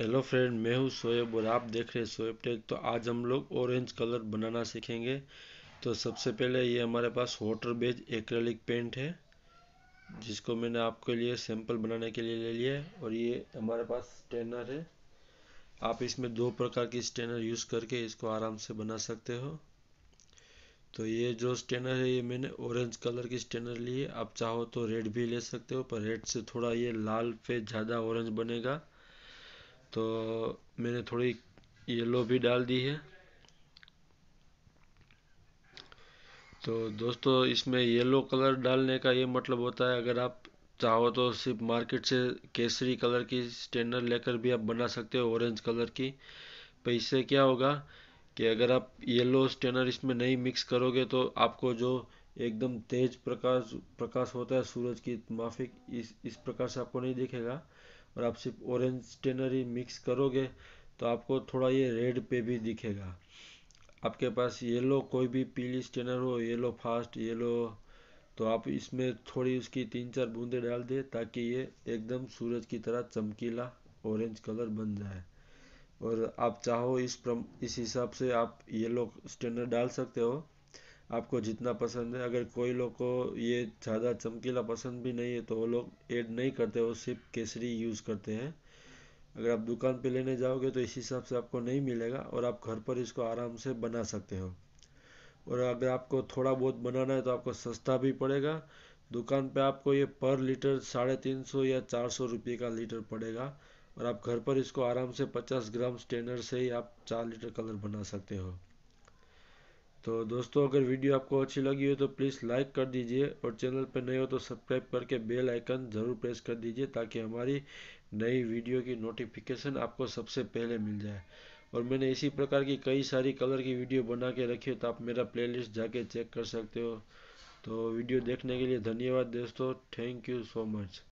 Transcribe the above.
hello friend मैं हूँ सोएब और आप देख रहे हैं सोएब टेक तो आज हम लोग ऑरेंज कलर बनाना सीखेंगे तो सबसे पहले ये हमारे पास वाटर बेज एक्रेलिक पेंट है जिसको मैंने आपके लिए सैंपल बनाने के लिए ले लिया है और ये हमारे पास स्टेनर है आप इसमें दो प्रकार की स्टेनर यूज़ करके इसको आराम से बना सकते हो तो ये जो स्टेनर है ये मैंने ऑरेंज कलर की स्टेनर ली है आप चाहो तो रेड भी ले सकते हो पर रेड से थोड़ा ये लाल पे ज़्यादा ऑरेंज बनेगा तो मैंने थोड़ी येलो भी डाल दी है तो दोस्तों इसमें येलो कलर डालने का ये मतलब होता है अगर आप चाहो तो सिर्फ मार्केट से केसरी कलर की स्टैंडर लेकर भी आप बना सकते हो ऑरेंज कलर की पर इससे क्या होगा कि अगर आप येलो स्टैंडर इसमें नहीं मिक्स करोगे तो आपको जो एकदम तेज प्रकाश प्रकाश होता है सूरज की माफिक इस इस प्रकार से आपको नहीं दिखेगा और आप सिर्फ ऑरेंज टेनरी मिक्स करोगे तो आपको थोड़ा ये रेड पे भी दिखेगा आपके पास येलो कोई भी पीली स्टेनर हो येलो फास्ट येलो तो आप इसमें थोड़ी उसकी तीन चार बूंदे डाल दें ताकि ये एकदम सूरज की तरह चमकीला ऑरेंज कलर बन जाए और आप चाहो इस प्रम इस हिसाब से आप येलो स्टेनर डाल सकते हो आपको जितना पसंद है अगर कोई लोग को ये ज़्यादा चमकीला पसंद भी नहीं है तो वो लोग ऐड नहीं करते वो सिर्फ केसरी यूज़ करते हैं अगर आप दुकान पे लेने जाओगे तो इस हिसाब से आपको नहीं मिलेगा और आप घर पर इसको आराम से बना सकते हो और अगर आपको थोड़ा बहुत बनाना है तो आपको सस्ता भी पड़ेगा दुकान पे आपको ये पर लीटर साढ़े तीन सौ या चार सौ रुपये का लीटर पड़ेगा और आप घर पर इसको आराम से पचास ग्राम स्टेनर से ही आप चार लीटर कलर बना सकते हो तो दोस्तों अगर वीडियो आपको अच्छी लगी हो तो प्लीज़ लाइक कर दीजिए और चैनल पर नए हो तो सब्सक्राइब करके बेल आइकन ज़रूर प्रेस कर दीजिए ताकि हमारी नई वीडियो की नोटिफिकेशन आपको सबसे पहले मिल जाए और मैंने इसी प्रकार की कई सारी कलर की वीडियो बना के रखी है तो आप मेरा प्लेलिस्ट जाके चेक कर सकते हो तो वीडियो देखने के लिए धन्यवाद दोस्तों थैंक यू सो मच